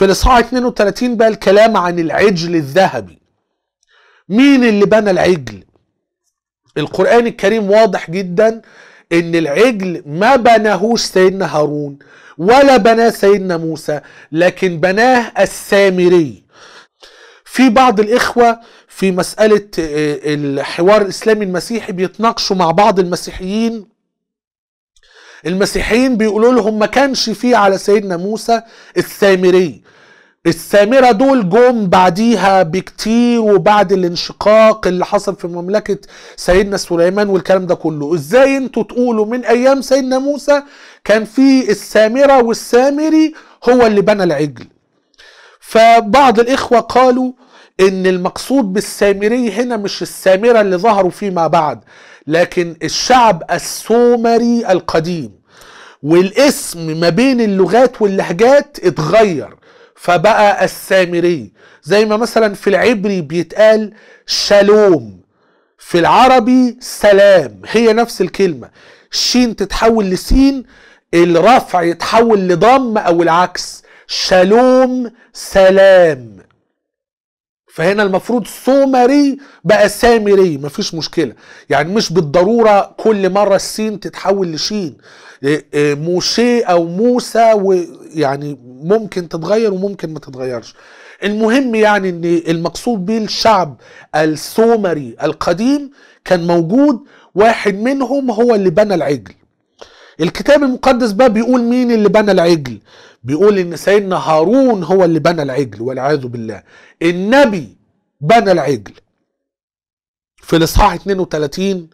في الإصحاح 32 بقى الكلام عن العجل الذهبي مين اللي بنى العجل القرآن الكريم واضح جدا ان العجل ما بناهوش سيدنا هارون ولا بناه سيدنا موسى لكن بناه السامري في بعض الإخوة في مسألة آه، الحوار الإسلامي المسيحي بيتناقشوا مع بعض المسيحيين المسيحيين بيقولوا لهم ما كانش فيه على سيدنا موسى السامري السامرة دول جم بعديها بكتير وبعد الانشقاق اللي حصل في مملكة سيدنا سليمان والكلام ده كله ازاي انتوا تقولوا من ايام سيدنا موسى كان في السامرة والسامري هو اللي بنى العجل فبعض الاخوة قالوا ان المقصود بالسامري هنا مش السامرة اللي ظهروا فيما بعد لكن الشعب السومري القديم والاسم ما بين اللغات واللهجات اتغير فبقى السامري زي ما مثلا في العبري بيتقال شالوم في العربي سلام هي نفس الكلمة شين تتحول لسين الرفع يتحول لضم او العكس شالوم سلام فهنا المفروض سومري بقى سامري مفيش مشكله يعني مش بالضروره كل مره السين تتحول لشين إيه، إيه، موشي او موسى ويعني ممكن تتغير وممكن ما تتغيرش المهم يعني ان المقصود بيه الشعب السومري القديم كان موجود واحد منهم هو اللي بنى العجل الكتاب المقدس بقى بيقول مين اللي بنى العجل بيقول ان سيدنا هارون هو اللي بنى العجل والعياذ بالله النبي بنى العجل في الاصحاح 32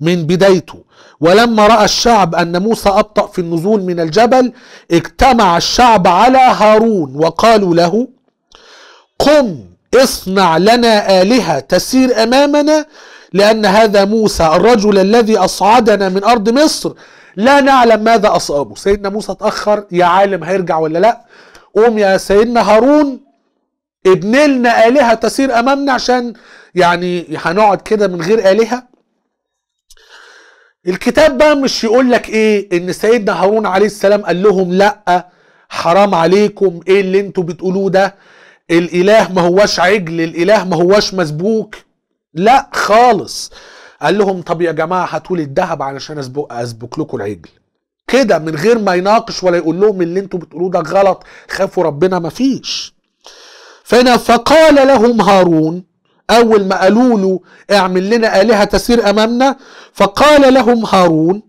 من بدايته ولما راى الشعب ان موسى ابطا في النزول من الجبل اجتمع الشعب على هارون وقالوا له قم اصنع لنا الهه تسير امامنا لأن هذا موسى الرجل الذي أصعدنا من أرض مصر لا نعلم ماذا أصابه سيدنا موسى تأخر يا عالم هيرجع ولا لا قوم يا سيدنا هارون ابن لنا آلهة تسير أمامنا عشان يعني هنقعد كده من غير آلهة الكتاب بقى مش يقول لك ايه ان سيدنا هارون عليه السلام قال لهم لا حرام عليكم ايه اللي انتوا بتقولوه ده الاله ما هواش عجل الاله ما هواش مسبوك لا خالص قال لهم طب يا جماعه هاتوا لي الذهب علشان اسبق اسبك لكم العجل كده من غير ما يناقش ولا يقول لهم اللي انتوا بتقولوه ده غلط خافوا ربنا مفيش فانا فقال لهم هارون اول ما قالوا له اعمل لنا الهه تسير امامنا فقال لهم هارون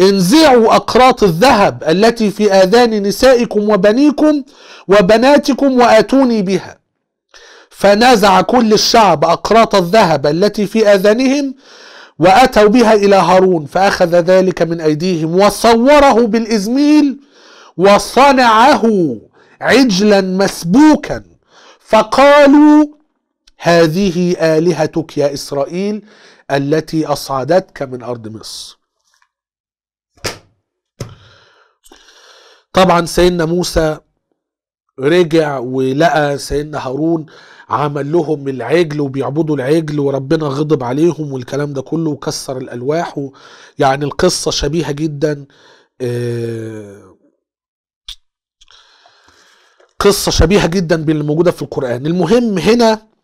انزعوا اقراط الذهب التي في اذان نسائكم وبنيكم وبناتكم واتوني بها فنزع كل الشعب أقراط الذهب التي في آذانهم وأتوا بها إلى هارون فأخذ ذلك من أيديهم وصوره بالإزميل وصنعه عجلا مسبوكا فقالوا هذه آلهتك يا إسرائيل التي أصعدتك من أرض مصر طبعا سيدنا موسى رجع ولقى سيدنا هارون عمل لهم العجل وبيعبدوا العجل وربنا غضب عليهم والكلام ده كله وكسر الالواح يعني القصه شبيهه جدا آه، قصه شبيهه جدا باللي موجوده في القران المهم هنا